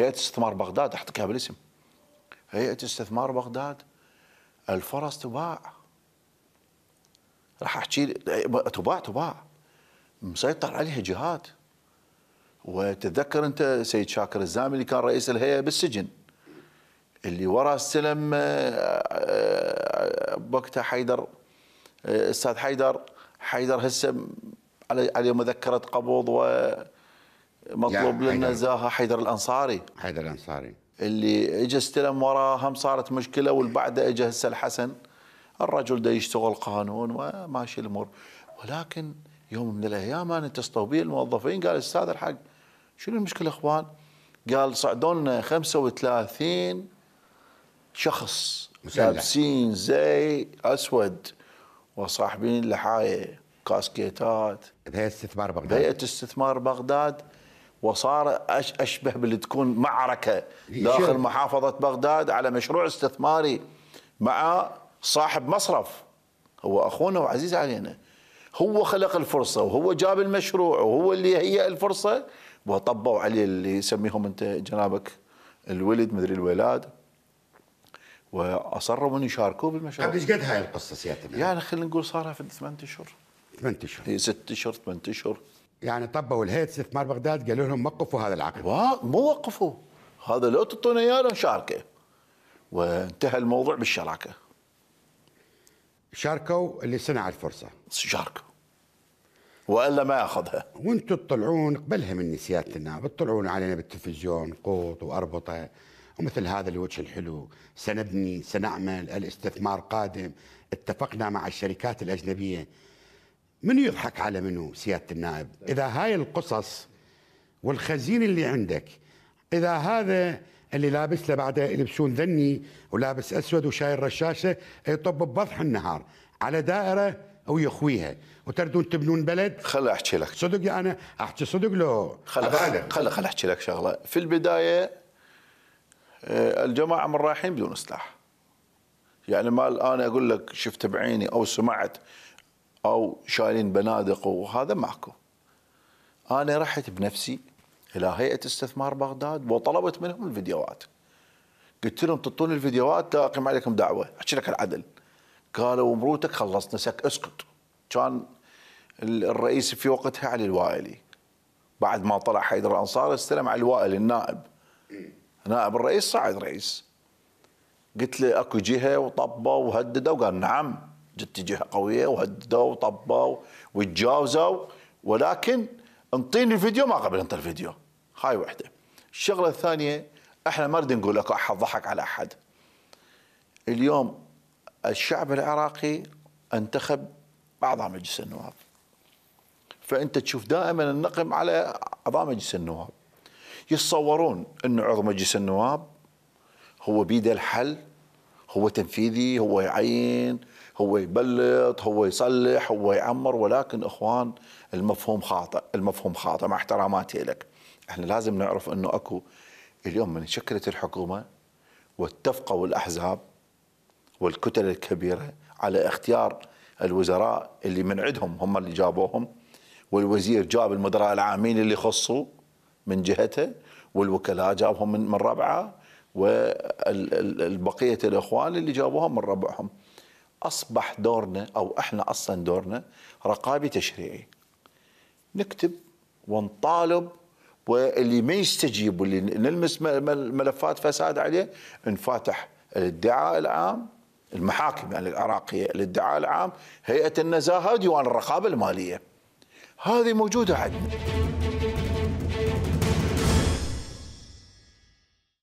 هيئة استثمار بغداد أحتكها بالاسم هيئة استثمار بغداد الفرص تباع راح أحكي تباع تباع مسيطر عليها جهات وتتذكر أنت سيد شاكر الزامي اللي كان رئيس الهيئة بالسجن اللي ورا السلم آه، آه، وقتها حيدر الأستاذ آه، حيدر حيدر هسه على مذكرة قبض و مطلوب يعني للنزاهه حيدر الانصاري حيدر الانصاري اللي اجى استلم وراه هم صارت مشكله والبعده اجى هسه الحسن الرجل ده يشتغل قانون وماشي الامور ولكن يوم من الايام انا اتصلوا بي الموظفين قال استاذ الحق شنو المشكله اخوان؟ قال صعدوا لنا 35 شخص لابسين زي اسود وصاحبين لحايه كاسكيتات بهيئه استثمار بغداد بهيئه استثمار بغداد وصار اشبه باللي تكون معركه داخل محافظه بغداد على مشروع استثماري مع صاحب مصرف هو اخونا وعزيز علينا هو خلق الفرصه وهو جاب المشروع وهو اللي هيئ الفرصه وطبوا عليه اللي يسميهم انت جنابك الولد مدري الولاد واصروا ان يشاركوه بالمشروع قبل طيب، ايش قد هاي القصه سيادتك؟ يعني خلينا نقول صارها في ثمان اشهر ثمان اشهر ست اشهر ثمان اشهر يعني طبوا الهيئه استثمار بغداد قالوا لهم وقفوا هذا العقد مو وقفوا هذا لو تعطونا اياه شاركه وانتهى الموضوع بالشراكه شاركوا اللي صنع الفرصه شاركوا والا ما ياخذها وانتم تطلعون قبلها مني سياده بتطلعون تطلعون علينا بالتلفزيون قوط واربطه ومثل هذا الوجه الحلو سنبني سنعمل الاستثمار قادم اتفقنا مع الشركات الاجنبيه من يضحك على منو سيادة النائب إذا هاي القصص والخزين اللي عندك إذا هذا اللي لابس له بعده يلبسون ذني ولابس أسود وشايل رشاشة يطب ببضح النهار على دائرة أو يخويها وتردون تبنون بلد خل أحكي لك صدق أنا أحكي صدق لو خل خل خل أحكي لك شغلة في البداية آه، الجماعة من رايحين بدون سلاح يعني ما الآن أقول لك شفت بعيني أو سمعت او شايلين بنادق وهذا ماكو انا رحت بنفسي الى هيئه استثمار بغداد وطلبت منهم الفيديوهات قلت لهم تعطوني الفيديوهات لا اقيم عليكم دعوه احكي لك العدل قالوا مروتك خلصنا سك اسكت كان الرئيس في وقتها علي الوائلي بعد ما طلع حيدر الانصاري استلم علي الوائلي النائب نائب الرئيس صعد رئيس قلت له اكو جهه وطبه وهدده وقال نعم جت جهه قويه وهددوا وطبوا وتجاوزوا ولكن انطيني الفيديو ما قبل انطي الفيديو هاي وحده الشغله الثانيه احنا ما نريد نقول لك احد ضحك على احد اليوم الشعب العراقي انتخب اعضاء مجلس النواب فانت تشوف دائما النقم على اعضاء مجلس النواب يتصورون ان عضو مجلس النواب هو بيده الحل هو تنفيذي هو يعين هو يبلط هو يصلح هو يعمر ولكن اخوان المفهوم خاطئ المفهوم خاطئ مع احتراماتي لك احنا لازم نعرف انه اكو اليوم من شكلت الحكومه واتفقوا الاحزاب والكتل الكبيره على اختيار الوزراء اللي من عندهم هم اللي جابوهم والوزير جاب المدراء العامين اللي خصوا من جهته والوكلاء جابهم من رابعه والبقية الإخوان اللي جابوها من ربعهم أصبح دورنا أو إحنا أصلا دورنا رقابي تشريعي نكتب ونطالب واللي ما يستجيب واللي نلمس ملفات فساد عليه نفاتح الادعاء العام المحاكم يعني العراقيه الادعاء العام هيئه النزاهه ديوان الرقابه الماليه هذه موجوده عندنا